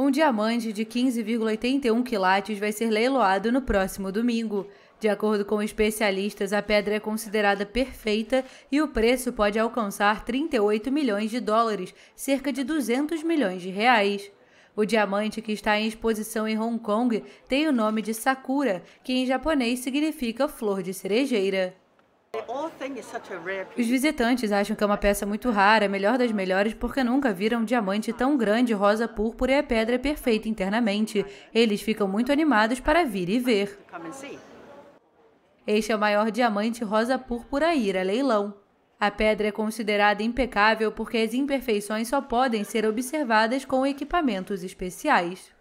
Um diamante de 15,81 quilates vai ser leiloado no próximo domingo. De acordo com especialistas, a pedra é considerada perfeita e o preço pode alcançar 38 milhões de dólares, cerca de 200 milhões de reais. O diamante que está em exposição em Hong Kong tem o nome de Sakura, que em japonês significa flor de cerejeira. Os visitantes acham que é uma peça muito rara, melhor das melhores, porque nunca viram um diamante tão grande, rosa púrpura e a pedra é perfeita internamente. Eles ficam muito animados para vir e ver. Este é o maior diamante rosa púrpura ira leilão. A pedra é considerada impecável porque as imperfeições só podem ser observadas com equipamentos especiais.